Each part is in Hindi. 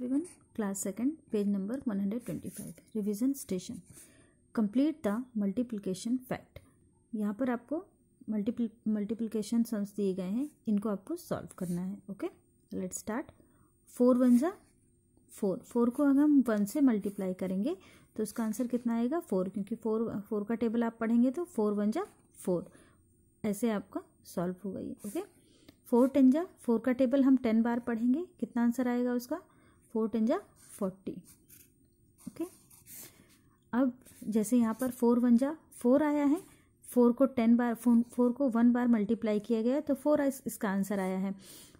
page number one hundred twenty 125 revision station complete the multiplication fact यहाँ पर आपको मल्टीपल मल्टीप्लिकेशन सम्स दिए गए हैं इनको आपको सॉल्व करना है okay let start four one ज़ा फोर फोर को अगर हम वन से मल्टीप्लाई करेंगे तो उसका आंसर कितना आएगा फोर क्योंकि फोर फोर का टेबल आप पढ़ेंगे तो फोर वन ज़ा फोर ऐसे आपका सॉल्व हो गई ओके फोर टेन जा फोर का टेबल हम टेन बार पढ़ेंगे कितना आंसर आएगा उसका फोर टन जा फोर्टी ओके अब जैसे यहाँ पर फोर वन जा फोर आया है फोर को टेन बार फोर को वन बार मल्टीप्लाई किया गया तो फोर इसका आंसर आया है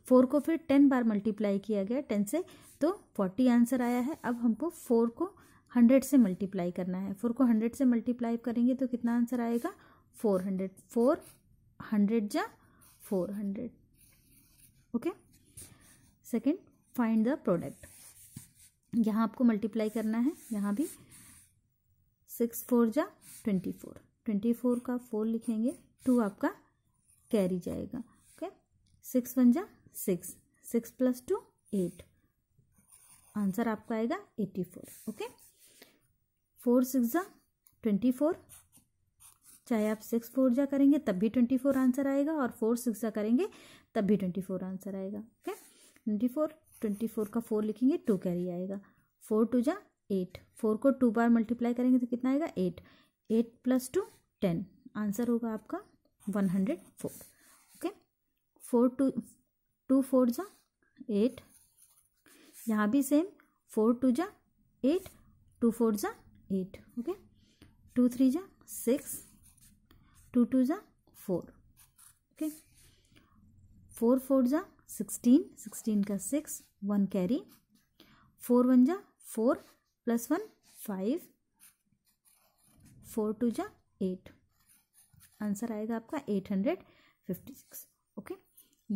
फोर को फिर टेन बार मल्टीप्लाई किया गया टेन से तो फोर्टी आंसर आया है अब हमको फोर को हंड्रेड से मल्टीप्लाई करना है फोर को हंड्रेड से मल्टीप्लाई करेंगे तो कितना आंसर आएगा फोर हंड्रेड फोर हंड्रेड जा four hundred okay second find the product यहाँ आपको मल्टीप्लाई करना है यहाँ भी सिक्स फोर जा ट्वेंटी फोर ट्वेंटी फोर का फोर लिखेंगे टू आपका कैरी जाएगा ओके सिक्स वन जा six six plus two eight answer आपका आएगा eighty four okay four six जा ट्वेंटी फोर चाहे आप सिक्स फोर जा करेंगे तब भी ट्वेंटी फोर आंसर आएगा और फोर सिक्स जा करेंगे तब भी ट्वेंटी फोर आंसर आएगा okay twenty four twenty four का फोर लिखेंगे टू कैरी आएगा फोर टू जा एट फोर को टू बार मल्टीप्लाई करेंगे तो कितना आएगा eight eight plus two ten answer होगा आपका one hundred four okay four two two four जा एट यहाँ भी सेम फोर टू जा एट टू फोर जा एट ओके टू थ्री जा सिक्स टू टू जा फोर ओके फोर फोर जा सिक्सटीन सिक्सटीन का six one carry four one जा four plus one five four two जा एट आंसर आएगा आपका eight hundred fifty six okay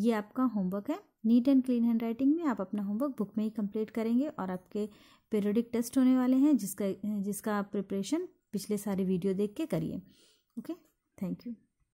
ये आपका होमवर्क है neat and clean handwriting में आप अपना होमवर्क बुक में ही कंप्लीट करेंगे और आपके पीरियडिक टेस्ट होने वाले हैं जिसका जिसका आप प्रिपरेशन पिछले सारे वीडियो देख के करिए ओके थैंक यू